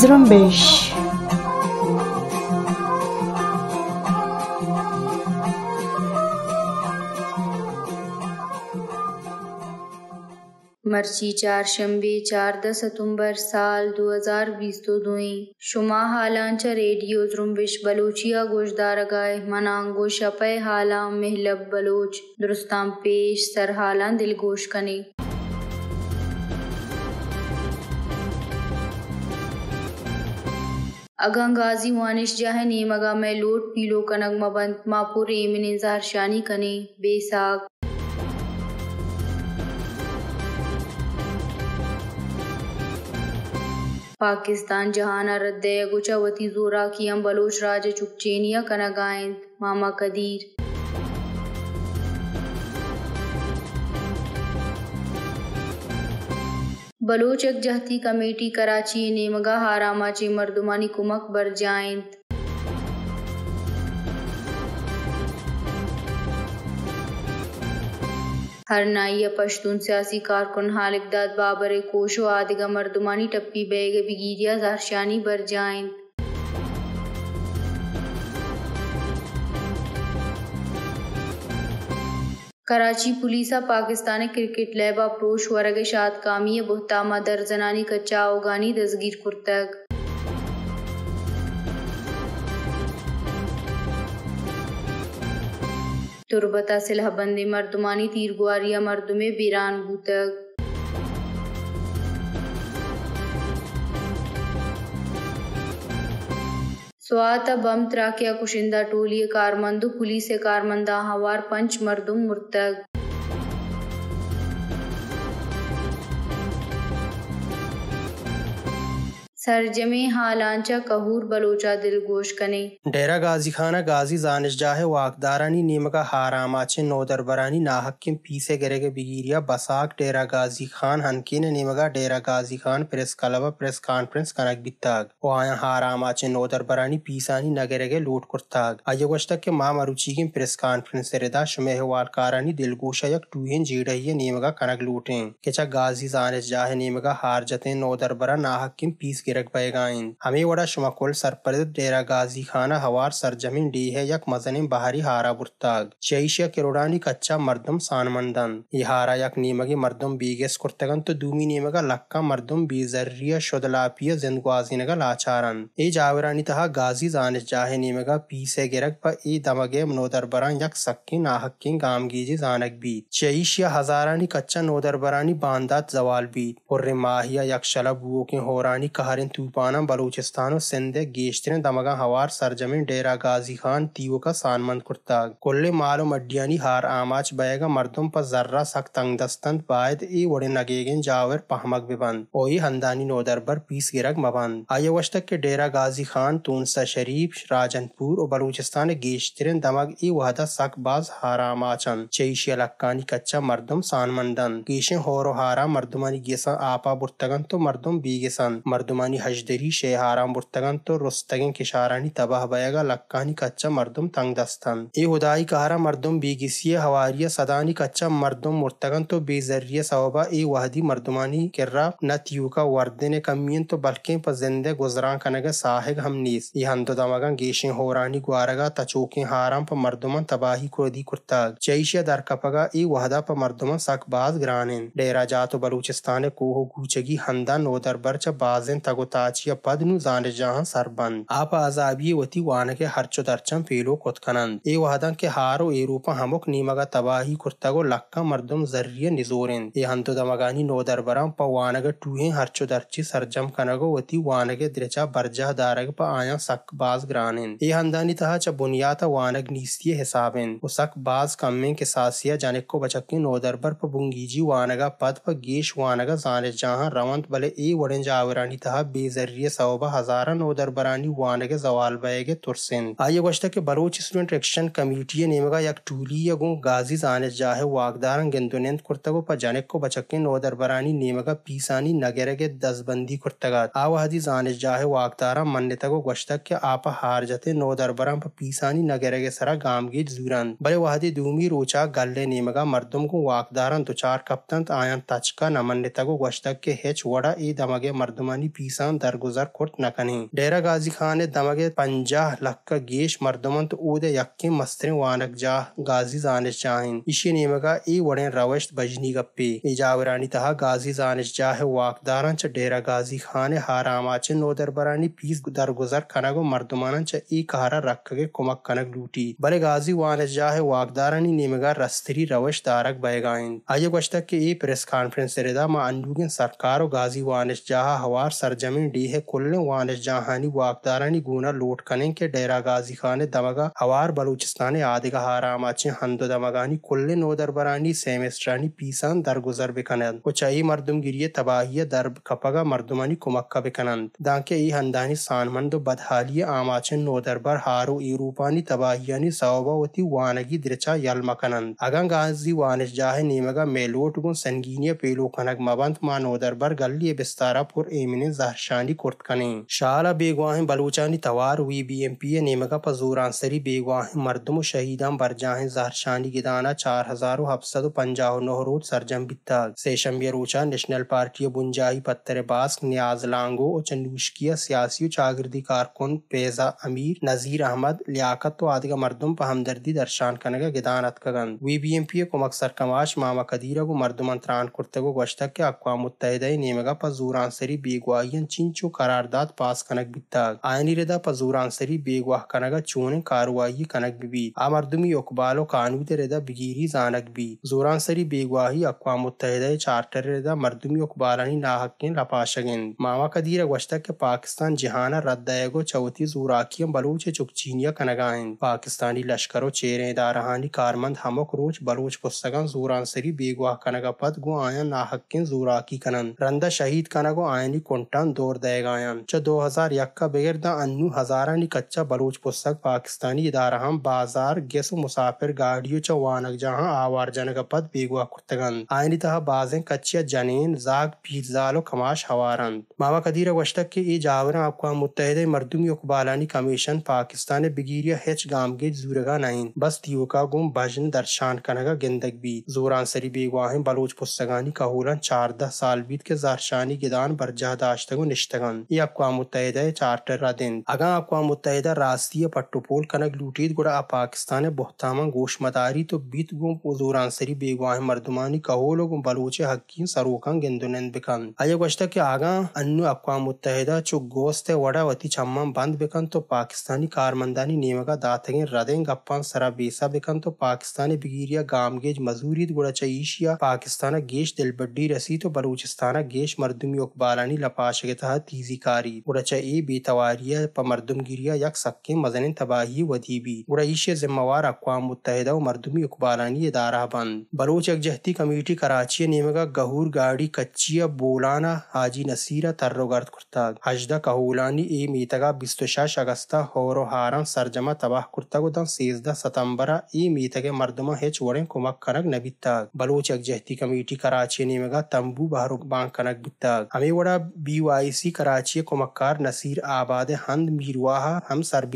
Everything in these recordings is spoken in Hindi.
Zrombesh मर्ची चार शंबे चार दस सितंबर साल 2020 तो दुई शुमा हालांच रेडियो जुम्बिश बलोचिया गोजदार गाय मना गोश पे हाला महलब बलोच दुरुस्तां पेश सर हाला गोश कने अगा गाजी वानिश जाहे नीमगा मैं लोट पीलो कनग मबंत मापुर एमिन इंजार शानी कने बेसाग पाकिस्तान जहान रद्दय गुचावती जोरा कियम बलोच राज चुकचेनिया कनागाइंद मामा कदीर बलोच जहती कमेटी कराची नेमगा चे मर्दुमानी कुमक बरजाइंद हर नाई पश्तून सियासी कारकुन हालिकदाद बाबर कोशो आदिगा मर्दुमानी टप्पी बेग बिगीरिया जारशानी बरजाइन कराची पुलिस पाकिस्तान क्रिकेट लैब प्रोश वर्ग शाद कामी बहतामा दरजनानी कच्चा ओगानी दसगीर कुर्तक तुरबता सिलहबंदे मर्दमानी तीर गुआरिया मर्दम बीरान बूतक स्वात बम त्राकिया कुशिंदा टोली कारमंदु पुलिस कारमंदा हवार पंच मर्दुम मृतक सरजमे हालांचा कहूर बलोचा दिल गोश कने डेरा गाजी खाना गाजी जानिश जाहे वाकदारानी नीम का नीमका हारामाचे नौदरबरानी के पीसे गरे के बिगीरिया बसाक डेरा गाजी खान हनकी हनकीन नीमका Dera Ghazi Khan press club press conference कनक बिताग वो आया वाया हारामाचे नौदरबरानी पीसानी नगरे के लूट कुर्ताग आये वस्तक के माम मरुची की प्रेस कॉन्फ्रेंस रेदा रिदा कारानी दिल गोशा यक टू टूहें जीड़हिये नीमका कनक लूटें केचा गाजी जानिश जाहे नीमका हारजते नौदरबरा के पीस गिरे रकबेगाइन हमें वड़ा शुमकुल सरपरद डेरा गाजी खाना हवार सरजमीन डी है यक मजन बहारी हारा बुरताग चैशिया किरोडानी कच्चा मर्दम सानमंदन ये हारा यक नीमगी मर्दम बीगेस कुर्तगन तो दूमी नीमगा लक्का मर्दम बीजर्रिया शुदलापिया जिंदवाजीनगा लाचारन ए जावरानी तहा गाजी जान जाहे नीमगा पीसे गिरक पर ई दमगे बरान यक सक्की नाहक्की गीजी जानक भी चैशिया हजारानी कच्चा नोदर बरानी बांदात जवाल भी और माहिया यक शलब वो के होरानी कहर tūpānam Balūchistānu Sindhe Geştine Damagan Havar Sarjamin Dera Ghazi Khan तीवों का सानमंद कुर्ता कुल्ले मालूम अड्डियानी हार आमाच बयगा मर्दों पर जर्रा सख तंग दस्तंत बायद ई वड़े नगेगन जावर पहमक बिबंद ओई हंदानी नोदर बर पीस गिरक मबंद आयवशतक के डेरा गाजी खान तूनसा शरीफ राजनपुर और बलूचिस्तान गेशतरन दमक ई वहदा सख बाज हारामाचन चेशी अलक्कानी कच्चा मर्दम सानमंदन गेशे होरो हारा मर्दुमानी गेसन आपा बुर्तगन तो मर्दम बीगेसन मर्दुमानी ڕۆژانی هەژدەری شێهارانبورتەکان تۆ ڕستەگەن کێشارانی تەباهبەیەگە لەکانی کەچە مردم تەنگدەستن ئێهدایی کارە مردم بێگیسیە هەواریە سەدانی کەچە مردم مرتەگەن تۆ بێزەریە سەوەبا ئێ وادی مردمانی کرا نەتیوکە وردنێ کەمیین تۆ بەلکەین پە زندە گۆزرانکەنەگە ساحێک هەم نیست ی هەندۆدەمەگەن گەشین هۆرانی گوارەگە تەچووکین هاران پە مردمان تەباهی کوردی کورتال جەیشە دەرکەپەگە ئێ وەدا پە مردمان سەک باز گرانین دێراجات و بەلوچستانە کۆه و گوچەگی هەندان نۆدەربەرچە بازن تەگۆ को पद नु जान जहाँ सरबंद आप आजाबी वती वान के हरचो दर्चम फेलो कुतखनंद ए वहादा के हारो ए रूप हमुक नीमगा तबाही कुर्ता लक्का मर्दुम जर्रिय निजोरें ए हंतो दमगानी नो दरबरम पवान के टूहे हरचो दर्ची सरजम कनगो वती वान के द्रचा बरजा दारग प आया सक बाज ग्रानें ए हंदानी तहा च बुनियाद वानग नीस्ती हिसाबें उ सक बाज कम के सासिया जाने को बचक के नो दरबर प बुंगीजी वानगा पद प गेश वानगा जाने जहां रवंत बले ए वड़े जावरानी तहा बेजर्रिय सवाब हज़ारन ओदर बरानी वानगे जवाल बैगे तुरसिन आइए वश्ता के बलोच स्टूडेंट एक्शन कम्यूटिय नेमगा यक टूली यगो गाजी जाने जाहे वागदारन गिंदुनेंद कुर्तगो पर जनेक को बचकिन ओदर बरानी नेमगा पीसानी नगेरगे दसबंदी कुर्तगा आवा हदी जाने जाहे वागदारा मन्नेतगो गश्ता के आपा हार जते नो दरबरम पर पीसानी नगेरगे सरा गामगीर जूरन बले वहदी दूमी रोचा गल्ले नेमगा मर्दम को वाकदारन दुचार कप्तन आयन तचका नमन्नेतगो गश्ता के हेच वड़ा ए दमगे मर्दमानी पीसा इंसान दरगुजार कोर्ट नकनी डेरा गाजी खान दमगे पंजा लख गेश मर्दमंत ऊद यक्के मस्तरे वानक जाह गाजी जानिश जाहिन इशी नेमगा ई वड़े रवश बजनी गप्पी इजावरानी तहा गाजी जानिश जाह वाकदारां च डेरा गाजी खान हारामा च नो दरबरानी पीस दरगुजार कनगो मर्दमाना च ई कहारा रख के कुमक कनक लूटी बले गाजी वानिश जाह वाकदारानी नेमगा रस्तरी रवश तारक बैगाइन आये गश्तक के ई प्रेस कॉन्फ्रेंस रेदा मा अंडूगन सरकार गाजी वानिश जाह हवार सरजम जमीन डी है कुल्ले वानश जहानी वाकदारानी गुना लूट कने के डेरा गाजी खाने दमगा हवार बलूचिस्तान आदि का हराम आचे हंदो दमगानी कुल्ले नो दरबरानी सेमेस्ट्रानी पीसान दरगुजर बिकनंद उचाई मर्दुम गिरिये तबाहिया दर्ब कपगा मर्दुमानी कुमक्का बिकनंद दांके ई हंदानी सानमंदो बदहालिये आमाचन नो दरबर हारो ई रूपानी तबाहियानी सौबावती वानगी यल यलमकनंद अगं गाजी वानिश जाहे नीमगा मेलोट गुन संगीनिया पेलो खनक मबंत मानो नो दरबर गल्ली बिस्तारा पुर एमिने जहर ಶಾಂಡಿ ಕೊಡ್ತಾನೆ ಶಾಲಾ ಬೇಗ್ವಾಹೆ ಬಲೂಚಾನಿ ತವಾರ್ ಹುಯಿ बीएमपी नेमका पजूर आंसरी बेगवाह मरदम शहीदां बरजाह जहर शानी गिदाना चार हजारो हफ्सद पंजाह नहरोज सरजम बित्तग सेशम यरूचा नेशनल पार्टी बुंजाही पत्तर बास न्याज लांगो और चंदूशकिया सियासी चागिरदी कारकुन पेजा अमीर नजीर अहमद लियाकत तो आदि का मरदम पर हमदर्दी दर्शान कनगा गिदान अतकगन वी बी एम पी को मकसर कमाश मामा कदीरा को मरदम अंतरान कुर्ते को गश्तक के अकवा मुतहद नेमगा पजूर आंसरी बेगवाही ಚಿಂಚು ಕರಾರ್ದಾದ್ ಪಾಸ್ ಕನಕ್ ಬಿತ್ತಾಗ್ ಆಯನಿರದ ಪಜೂರಾಂಸರಿ ಬೇಗ್ವಾಹ್ ಕನಗ ಚೂನೆ ಕಾರುವಾಯಿ ಕನಕ್ ಬಿಬಿ ಆ ಮರ್ದುಮಿ ಒಕ್ಬಾಲೋ ಕಾನೂದೆರೆದ ಬಿಗಿರಿ ಜಾನಕ್ ಬಿ ಜೂರಾಂಸರಿ ಬೇಗ್ವಾಹಿ ಅಕ್ವಾ ಮುತ್ತಹಿದ ಚಾರ್ಟರ್ರೆದ ಮರ್ದುಮಿ ಒಕ್ಬಾಲನಿ ನಾಹಕ್ಕಿನ್ ರಪಾಶಗೆನ್ ಮಾವಾ ಕದೀರ ವಷ್ಟಕ್ಕೆ ಪಾಕಿಸ್ತಾन जहाना रद्दयगो चौथी जूराकियम बलूच चुकचीनिया कनगाइन पाकिस्तानी लश्करो चेरे दारहानी कारमंद हमक रोच बलूच पुस्तकन जूरानसरी बेगवाह कनगा पद गो आया नाहक्किन जूराकी कनन रंदा शहीद कनगो आयनी कुंटन ಕಲಂ ದೋರ್ದಾಯಗಾಯಾನ್ ಚ ದೋ ಹಜಾರ್ ಯಕ್ಕ ಬೆಗಿರ್ದ ಅನ್ನು ಹಜಾರಾನಿ बलूच पुस्तक पाकिस्तानी ಪಾಕಿಸ್ತಾनी इदारहम बाजार गेस मुसाफिर गाड़ियों च वानक जहां आवार जनक पद बेगुआ कुर्तगन आयनी तह बाजें कच्चिया जनेन जाग पीर जालो खमाश हवारन मामा कदीर वशतक के ए जावरा आपका मुतहद मरदमी उकबालानी कमीशन पाकिस्तान बिगीरिया हेच गाम गे जूरगा नाइन बस दियो का गुम भजन दर्शान कनगा गिंदगी जोरान सरी बेगवाहें बलोच पुस्तगानी कहूलन चार दस साल बीत के जारशानी गिदान बरजा दाश्त निष्ठगन ये अकवा मुतहदा चार्टर दिन अगर अकवा मुतहदा रास्ती पट्टोपोल कनक लूटीद गुड़ा आ पाकिस्तान बोहतामा गोश मदारी तो बीत गुम जोरान सरी बेगवाह मर्दुमानी कहोलो गुम बलोचे हकी सरोकन गिंदुनंद बिकन अजय गश्ता के आगा अन्य अकवा मुतहदा चुक गोस्त वड़ा वती चम्मा बंद बिकन तो पाकिस्तानी कारमंदानी नियमगा दातगे रदें गप्पा सरा बेसा बिकन तो पाकिस्तानी बिगीरिया गाम गेज मजूरी गुड़ा चईशिया पाकिस्तान गेश दिलबड्डी रसी तो बलूचिस्तान गेश मर्दुमी उकबालानी लपाश تغييراتي ورچائي بيتوارية بمردمگيريا يك سكي مزن تباهي وديبي ورئيش زموار اقوام متحدة و مردمی اقبالانی ادارہ بند बलोच यकजहती कमेटी कराची नेमगा गहूर गाड़ी कच्चिया बोलाना हाजी नसीरा तर्रोगर्द कुर्ताग हजदा कहूलानी ए मीतगा बिस्तुशाश अगस्ता होरो हारम सरजमा तबाह कुर्ताग उदम सेजदा सितंबरा ए मीतगे मर्दमा हेच वड़े कुमक कनक नबिताग बलोच यकजहती कमेटी कराची नेमगा तम्बू बहरो बांग कनक बिताग हमें वड़ा बीवाई राइसी कराची कुमक्कार नसीर आबाद हंद मीरवाह हम सर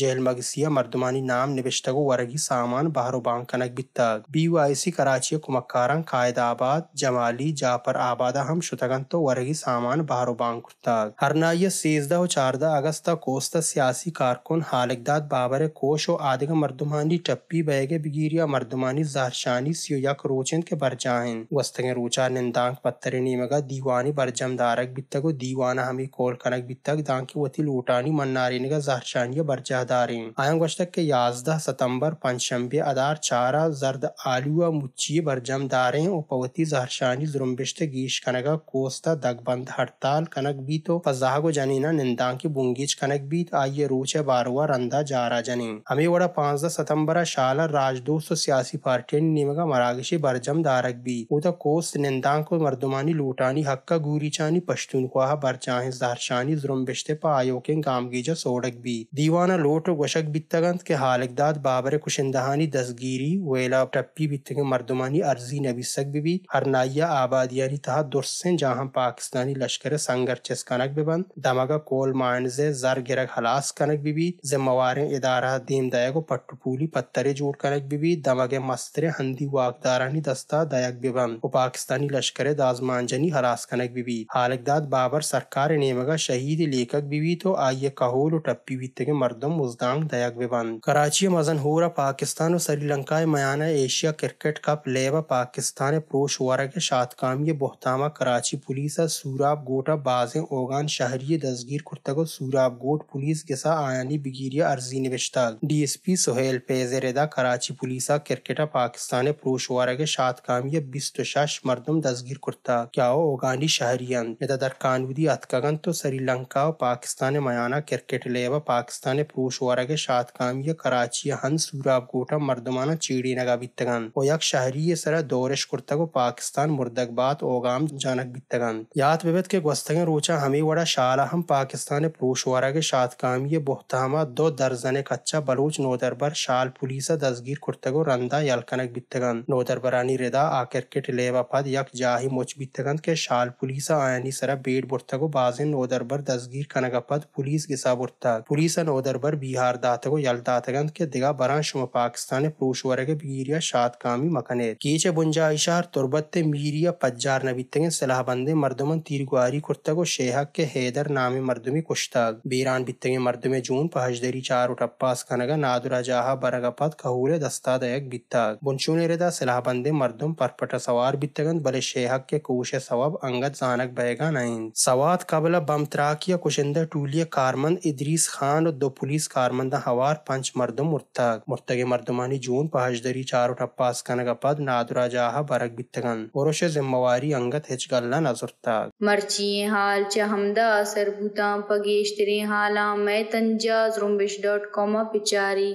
जेल मगसिया मर्दमानी नाम निबिश्तगो वरगी सामान बहरो बांग कनक बित्तग बीवाईसी कराची कुमक्कारं कायद आबाद जमाली जापर आबाद हम शुतगन तो वरगी सामान बहरो बांग कुत्तग हरनाइय सेजदा चारदा अगस्त कोस्ता सियासी कारकुन हालिकदाद बाबर कोश व आदिग मर्दमानी टप्पी बैगे बिगिरिया मर्दमानी जारशानी सियो यक रोचन के बरजाहन वस्तगे रोचा निंदांग पत्थरे नीमगा दीवानी बरजमदारक दारक دیوانە هەمی کۆلکەنەک بیتەک دانکی وەتی لووتانی مەنارێنگە زارچانیە بەرجەدارین ئایان گۆشتە کە یازدە سەتەمبەر پنجشەمبێ ئەدار چارە زەردە ئالووە موچیە بەرجەمدارین و پەوەتی زارشانی زرومبشتە گیشکەنەکە کۆستە دەگبند هەرتال کەنەک بیت و پەزاهگۆ جەنینە نندانکی بونگیچ کەنەک بیت ئایە روچە باروە ڕەندا جاراجەنین ئەمێ وەرە پانزدە سەتەمبەرە شالە راجدۆست و سیاسی پارتێن نیمەگە مەراگشی بەرجەمدارک بی وتە کۆست نندانک و مردمانی لووتانی هەکە گوریچانی پشتونخوا ವಾಹ ಬರ್ಚಾಹಿಸ್ ದಾರ್ಶಾನಿ ಜುರುಂಬಿಶ್ತೆ ಪಾಯೋಕಿನ್ ಕಾಮಗೀಜ सोडक भी दीवाना लोट वशक बित्तगंत के हालकदाद बाबर कुशिंदहानी दसगीरी वेला टपी बित्तगे मरदमानी अर्जी नबीसक भी, भी हरनाया आबादियानी तहा दुरसें जहां पाकिस्तानी लश्कर संगर चेस कनक बेबंद दमगा कोल माइनजे जर गिरक हलास कनक भी, भी जिम्मेवार इदारा दीम दया को पट्टूपूली पत्थरे जोड़ कनक भी, भी दमगे मस्तरे हंदी वाकदारानी दस्ता दयक बेबंद व पाकिस्तानी लश्कर दाजमानजनी हलास कनक भी, भी हालकदाद बाबर බරාබර් සර්කාර නේමග ශහීද ලේකක් ಬಿವೀತೋ ಆಯ್ಯ टप्पी ಟಪ್ಪಿ के मर्दम ಉಸ್ದಾಂಗ್ दयाक ಬೆಬಾನ್ कराची मजन रहा पाकिस्तान और श्रीलंका मयाना एशिया क्रिकेट कप लेवा पाकिस्तान प्रो वारा के शात काम ये बोहतामा कराची पुलिस सूराब गोटा बाजे ओगान शहरी दसगीर कुर्तगो सूराब गोट पुलिस के सा आयानी बिगीरिया अर्जी निविश्ताल पी सोहेल पेजरेदा कराची पुलिस क्रिकेट पाकिस्तान प्रो वारा के शात काम ये बिस्त मर्दम दसगीर कुर्ता क्या ओगानी शहरियन दरकान ಅನುಮತಿ ಅತ್ಕಗಂತು ಶ್ರೀಲಂಕಾ पाकिस्तान मयाना क्रिकेट लेवा पाकिस्तान पुरुष वारा के साथ कामिया कराची हन सूराब कोटा मर्दमाना चीड़ी नगा बित्तगन और यक शहरी सरा दौरेश कुर्ता को पाकिस्तान मुर्दकबाद ओगाम जानक बित्तगन याद विवेद के गस्तंगे रोचा हमी वड़ा शाला हम पाकिस्तान पुरुष वारा के साथ कामिया बोहतामा दो दर्जन कच्चा बलूच नोदरबर शाल पुलिस दसगीर कुर्ता को रंदा यलकनक बित्तगन नोदरबरानी रिदा आ क्रिकेट लेवा पद यक जाही मुच बित्तगन के शाल पुलिस आयनी सरा बेट ಗಿಸಾಬುರ್ತಗೋ ಬಾಜಿನ್ ಓದರ್ಬರ್ ದಸ್ಗೀರ್ ಕನಗಪದ್ ಪುಲೀಸ್ ಗಿಸಾಬುರ್ತಾಗ್ ಪುಲೀಸನ್ ಓದರ್ಬರ್ ಬಿಹಾರ್ ದಾತಗೋ ಯಲ್ದಾತಗಂದ್ ಕೆ ದಿಗಾ ಬರಾ ಶುಮ ಪಾಕಿಸ್ತಾನೆ ಪ್ರೂಶ್ವರಗೆ ಬೀರಿಯ ಶಾತ್ ಕಾಮಿ ಮಕನೆ ಕೀಚೆ ಬುಂಜಾಯಿಶಾರ್ ತುರ್ಬತ್ತೆ ಮೀರಿಯ ಪಜ್ಜಾರ್ ನಬಿತ್ತಗೆ ಸಲಹಬಂದೆ ಮರ್ದುಮನ್ ತೀರ್ಗುವಾರಿ ಕುರ್ತಗೋ ಶೇಹಕ್ಕೆ ಹೇದರ್ ನಾಮೆ ಮರ್ದುಮಿ ಕುಶ್ತಾಗ್ ಬೀರಾನ್ ಬಿತ್ತಗೆ ಮರ್ದುಮೆ ಜೂನ್ ಪಹಜ್ದರಿ ಚಾರ್ ಉಟಪ್ಪಾಸ್ ಕನಗ ನಾದುರ ಜಾಹ ಬರಗಪದ್ ಕಹೂಲೆ ದಸ್ತಾದಯಕ್ ಬಿತ್ತಾಗ್ बुनचूने रेदा सिलाहबंदे मर्दम परपट सवार बितगन बले शेहक के कोश सवाब अंगत जानक बहेगा नहीं सवात कबला बमतराकिया कुशिंदा टूलिया कारमंद इदरीस खान और दो पुलिस कारमंदा हवार पंच मर्दम मुर्तग मुर्तग मर्दमानी जून पहजदरी चारो टप्पास कनग पद नादुरा जाहा बरक बित्तगन औरश जिम्मेवारी अंगत हिच गल्ला नजर तक मर्ची हाल चहमदा असर भूता पगेश तेरे हाला मैं तंजाज रुम्बिश डॉट कॉमा पिचारी